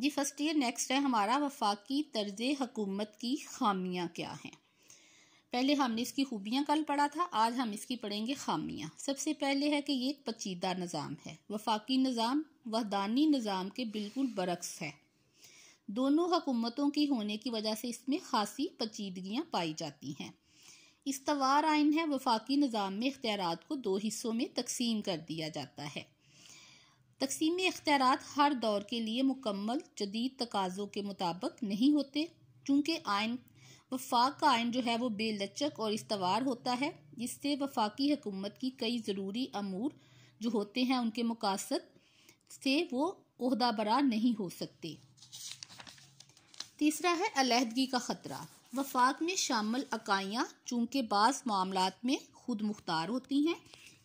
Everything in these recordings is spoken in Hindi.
जी फर्स्ट ईयर नेक्स्ट है हमारा वफाकी तर्ज हकूमत की खामियाँ क्या हैं पहले हमने इसकी खूबियाँ कल पढ़ा था आज हम इसकी पढ़ेंगे खामियाँ सबसे पहले है कि ये एक पचीदा निज़ाम है वफाकी निज़ाम वहदानी निज़ाम के बिल्कुल बरक्स है दोनों हकूमतों की होने की वजह से इसमें खासी पचीदगियाँ पाई जाती हैं इस्तवार आइन है वफाकी निज़ाम में इख्तियार को दो हिस्सों में तकसीम कर दिया जाता है तकसीम इख्तियार हर दौर के लिए मुकम्मल जदीद तकाज़ों के मुताबिक नहीं होते चूँकि आयन वफाक का आयन जो है वो बेलचक और इस्तवार होता है जिससे वफाकी हकूमत की कई ज़रूरी अमूर जो होते हैं उनके मकासद से वो अहदा बरा नहीं हो सकते तीसरा है अलहदगी का ख़तरा वफाक में शामिल अकाइयाँ चूँकि बास मामला में खुद मुख्तार होती हैं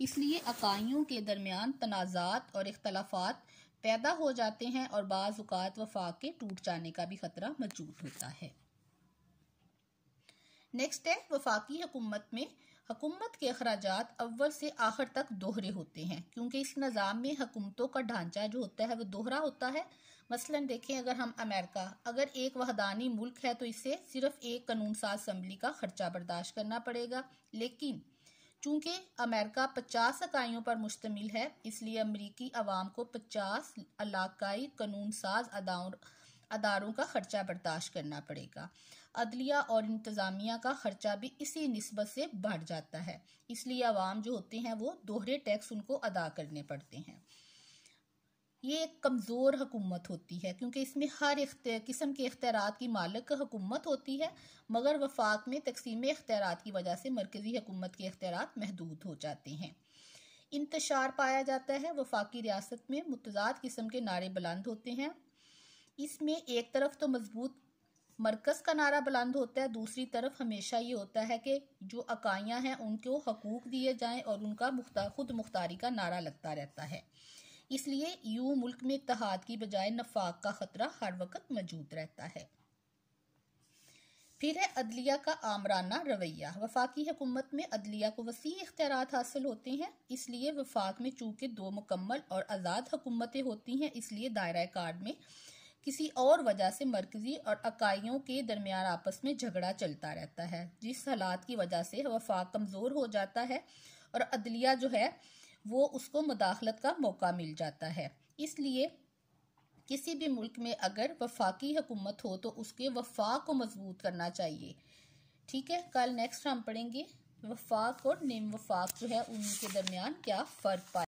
इसलिए अकाइयों के दरमियान तनाज़ात और इख्तलाफात पैदा हो जाते हैं और बाज़ात वफाक के टूट जाने का भी ख़तरा मौजूद होता है नेक्स्ट है वफाकी हकूमत में हकूमत के अखराज अव्वल से आखिर तक दोहरे होते हैं क्योंकि इस निज़ाम में हकूमतों का ढांचा जो होता है वह दोहरा होता है मसलन देखें अगर हम अमेरिका अगर एक वहदानी मुल्क है तो इसे सिर्फ एक कानून साज असम्बली का खर्चा बर्दाश्त करना पड़ेगा लेकिन चूंकि अमेरिका पचास इकाइयों पर मुश्तमिल है इसलिए अमरीकी अवाम को पचास इलाकई कानून साज अदाओं अदारों का खर्चा बर्दाश्त करना पड़ेगा अदलिया और इंतज़ामिया का खर्चा भी इसी नस्बत से बढ़ जाता है इसलिए आवाम जो होते हैं वो दोहरे टैक्स उनको अदा करने पड़ते हैं ये एक कमज़ोर हकूमत होती है क्योंकि इसमें हर किस्म के अख्तियार की मालिक हकूमत होती है मगर वफाक में तकसीम अख्तियार की वजह से मरकज़ी हकूमत के अख्तियार महदूद हो जाते हैं इंतशार पाया जाता है वफाकी रियासत में मुतजाद किस्म के नारे बुलंद होते हैं इसमें एक तरफ तो मजबूत मरकज़ का नारा बुलंद होता है दूसरी तरफ हमेशा ये होता है कि जो अकाइयाँ हैं उनको हकूक़ दिए जाएँ और उनका मुख्ता खुद मुख्तारी का नारा लगता रहता है इसलिए यूं मुल्क में तहाद की बजाय नफाक का ख़तरा हर वक्त मौजूद रहता है फिर है अदलिया का आमराना रवैया वफाकी हुकूमत में अदलिया को वसी इख्तियार हासिल होते हैं इसलिए वफाक में चूंकि दो मुकम्मल और आज़ाद हुकूमतें होती हैं इसलिए दायरा कार्ड में किसी और वजह से मरकजी और अकाइयों के दरमियान आपस में झगड़ा चलता रहता है जिस हालात की वजह से वफाक कमज़ोर हो जाता है और अदलिया जो है वो उसको मुदाखलत का मौका मिल जाता है इसलिए किसी भी मुल्क में अगर वफाकी हुकूमत हो तो उसके वफाक को मजबूत करना चाहिए ठीक है कल नेक्स्ट हम पढ़ेंगे वफाक और निम वफाक जो है उनके दरमियान क्या फ़र्क पाए